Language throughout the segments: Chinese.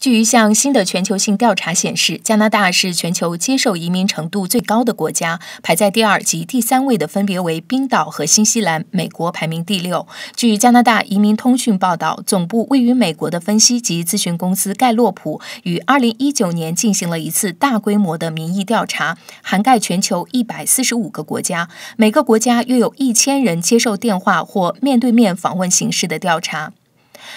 据一项新的全球性调查显示，加拿大是全球接受移民程度最高的国家，排在第二及第三位的分别为冰岛和新西兰。美国排名第六。据加拿大移民通讯报道，总部位于美国的分析及咨询公司盖洛普于二零一九年进行了一次大规模的民意调查，涵盖全球一百四十五个国家，每个国家约有一千人接受电话或面对面访问形式的调查。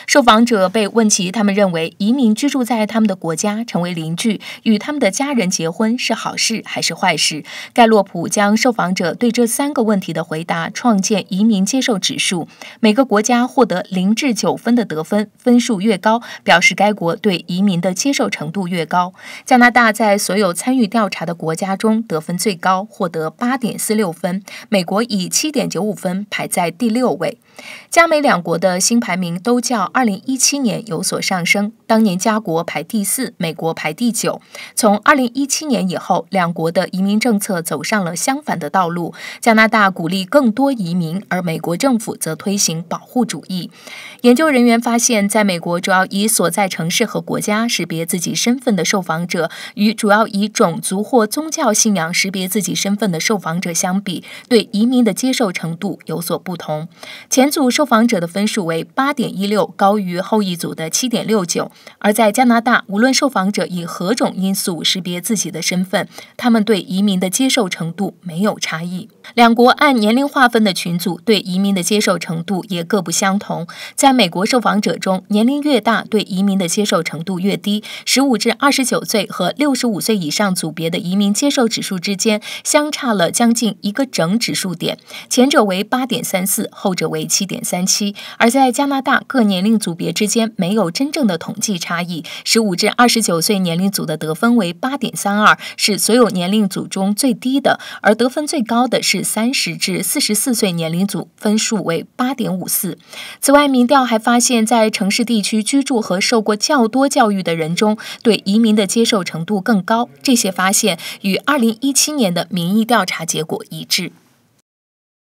受访者被问及他们认为移民居住在他们的国家、成为邻居、与他们的家人结婚是好事还是坏事。盖洛普将受访者对这三个问题的回答创建移民接受指数，每个国家获得零至九分的得分，分数越高表示该国对移民的接受程度越高。加拿大在所有参与调查的国家中得分最高，获得八点四六分；美国以七点九五分排在第六位。加美两国的新排名都较。到二零一七年有所上升，当年加国排第四，美国排第九。从二零一七年以后，两国的移民政策走上了相反的道路。加拿大鼓励更多移民，而美国政府则推行保护主义。研究人员发现，在美国主要以所在城市和国家识别自己身份的受访者，与主要以种族或宗教信仰识别自己身份的受访者相比，对移民的接受程度有所不同。前组受访者的分数为八点一六。高于后一组的七点六九，而在加拿大，无论受访者以何种因素识别自己的身份，他们对移民的接受程度没有差异。两国按年龄划分的群组对移民的接受程度也各不相同。在美国受访者中，年龄越大，对移民的接受程度越低。十五至二十九岁和六十五岁以上组别的移民接受指数之间相差了将近一个整指数点，前者为八点三四，后者为七点三七。而在加拿大，各年龄组别之间没有真正的统计差异。十五至二十九岁年龄组的得分为八点三二，是所有年龄组中最低的，而得分最高的是。至三十至四十四岁年龄组分数为八点五四。此外，民调还发现，在城市地区居住和受过较多教育的人中，对移民的接受程度更高。这些发现与二零一七年的民意调查结果一致。